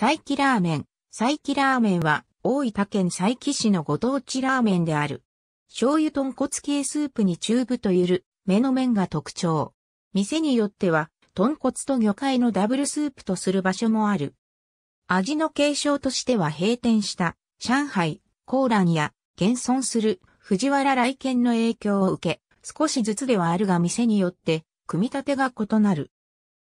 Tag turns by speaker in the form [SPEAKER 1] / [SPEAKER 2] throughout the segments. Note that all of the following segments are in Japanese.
[SPEAKER 1] 佐伯ラーメン。佐伯ラーメンは、大分県佐伯市のご当地ラーメンである。醤油豚骨系スープに中太ゆる、目の麺が特徴。店によっては、豚骨と魚介のダブルスープとする場所もある。味の継承としては閉店した、上海、コーランや、現存する、藤原来県の影響を受け、少しずつではあるが店によって、組み立てが異なる。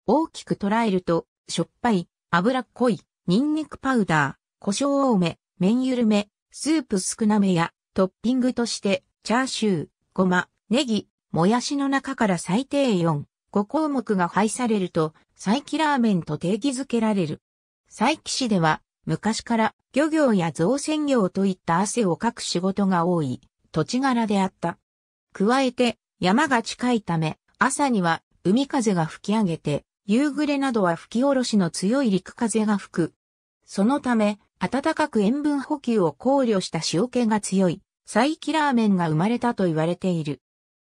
[SPEAKER 1] 大きく捉えると、しょっぱい、脂っこい、ニンニクパウダー、胡椒多め、麺ゆるめ、スープ少なめや、トッピングとして、チャーシュー、ごま、ネギ、もやしの中から最低4、5項目が配されると、佐伯ラーメンと定義づけられる。佐伯市では、昔から漁業や造船業といった汗をかく仕事が多い土地柄であった。加えて山が近いため朝には海風が吹き上げて夕暮れなどは吹き下ろしの強い陸風が吹くそのため、暖かく塩分補給を考慮した塩気が強い、再起ラーメンが生まれたと言われている。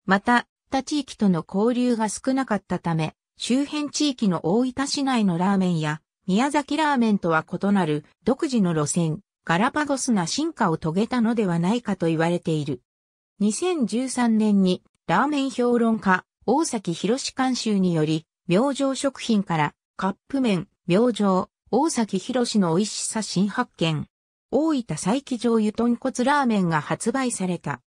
[SPEAKER 1] また、他地域との交流が少なかったため、周辺地域の大分市内のラーメンや、宮崎ラーメンとは異なる独自の路線、ガラパゴスな進化を遂げたのではないかと言われている。2013年にラーメン評論家、大崎博士監修により、明星食品からカップ麺、明星、大崎博の美味しさ新発見。大分再起醤油豚骨ラーメンが発売された。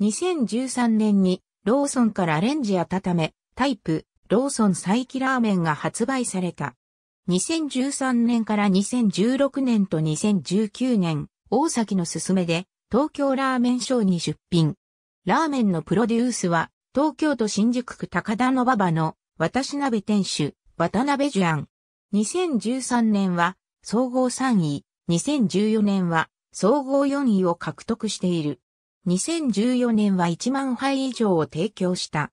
[SPEAKER 1] 2013年にローソンからアレンジ温め、タイプ、ローソン再起ラーメンが発売された。2013年から2016年と2019年、大崎のすすめで、東京ラーメンショーに出品。ラーメンのプロデュースは、東京都新宿区高田の馬場の、私鍋店主、渡辺ジュアン。2013年は総合3位、2014年は総合4位を獲得している。2014年は1万杯以上を提供した。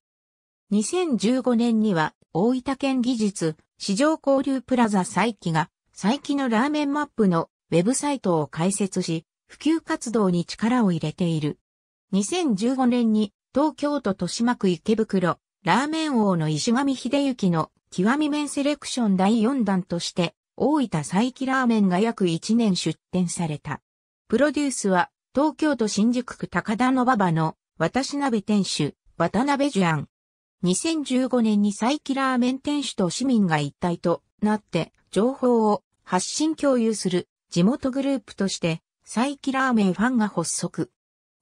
[SPEAKER 1] 2015年には大分県技術市場交流プラザ再起が再起のラーメンマップのウェブサイトを開設し、普及活動に力を入れている。2015年に東京都豊島区池袋ラーメン王の石上秀幸の極み麺セレクション第4弾として、大分佐伯ラーメンが約1年出店された。プロデュースは、東京都新宿区高田の馬場の、私鍋店主、渡辺ジ安。2015年に佐伯ラーメン店主と市民が一体となって、情報を発信共有する地元グループとして、佐伯ラーメンファンが発足。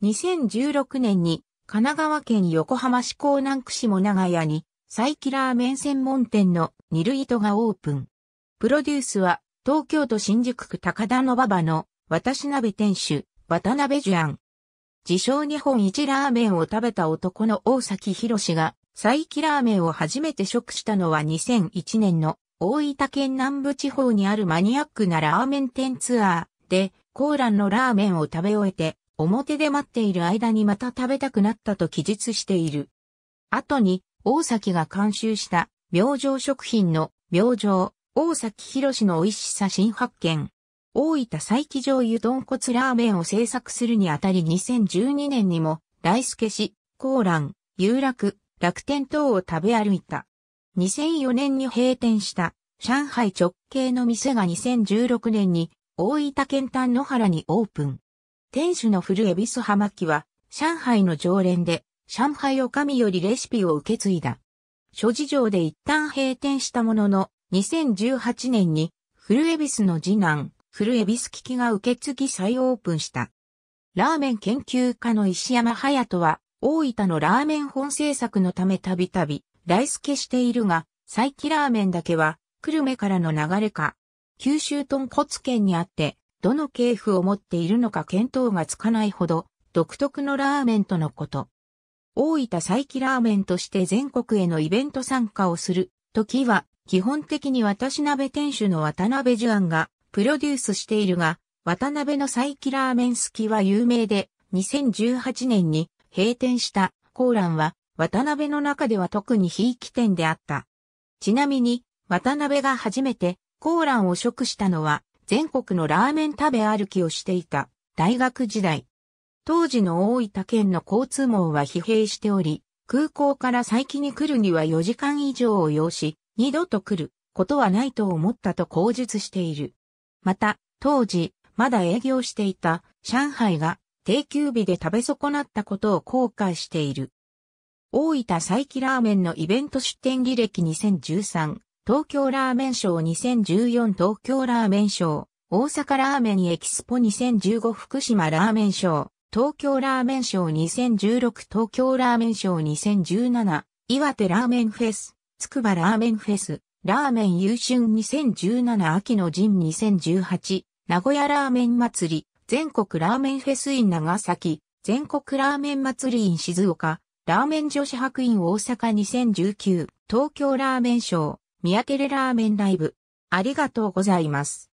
[SPEAKER 1] 2016年に、神奈川県横浜市港南区下長屋にサイキラーメン専門店のニルイトがオープン。プロデュースは東京都新宿区高田の馬場の私鍋店主渡辺ジュアン。自称日本一ラーメンを食べた男の大崎博がサイキラーメンを初めて食したのは2001年の大分県南部地方にあるマニアックなラーメン店ツアーでコーランのラーメンを食べ終えて表で待っている間にまた食べたくなったと記述している。後に大崎が監修した明星食品の明星、大崎博の美味しさ新発見。大分再起醤油豚骨ラーメンを製作するにあたり2012年にも、大助市、高蘭、有楽、楽天等を食べ歩いた。2004年に閉店した上海直系の店が2016年に大分県丹野原にオープン。店主の古恵比寿浜木は上海の常連で上海おかみよりレシピを受け継いだ。諸事情で一旦閉店したものの、2018年に、フルエビスの次男、フルエビス危機が受け継ぎ再オープンした。ラーメン研究家の石山隼人は、大分のラーメン本制作のためたびたび、来助しているが、再起ラーメンだけは、久留米からの流れか、九州豚骨圏にあって、どの系譜を持っているのか見当がつかないほど、独特のラーメンとのこと。大分再起ラーメンとして全国へのイベント参加をする時は、基本的に私鍋店主の渡辺樹安がプロデュースしているが、渡辺の再起ラーメン好きは有名で、2018年に閉店したコーランは渡辺の中では特に非起点店であった。ちなみに、渡辺が初めてコーランを食したのは全国のラーメン食べ歩きをしていた大学時代。当時の大分県の交通網は疲弊しており、空港から佐伯に来るには4時間以上を要し、二度と来ることはないと思ったと口述している。また、当時、まだ営業していた上海が定休日で食べ損なったことを後悔している。大分佐伯ラーメンのイベント出店履歴2013、東京ラーメンショー2014東京ラーメンショー、大阪ラーメンエキスポ2015福島ラーメンショー、東京ラーメンショー2016東京ラーメンショー2017岩手ラーメンフェスつくばラーメンフェスラーメン優春2017秋の陣2018名古屋ラーメン祭り全国ラーメンフェスイン長崎全国ラーメン祭りイン静岡ラーメン女子博院大阪2019東京ラーメンショー宮テレラーメンライブありがとうございます。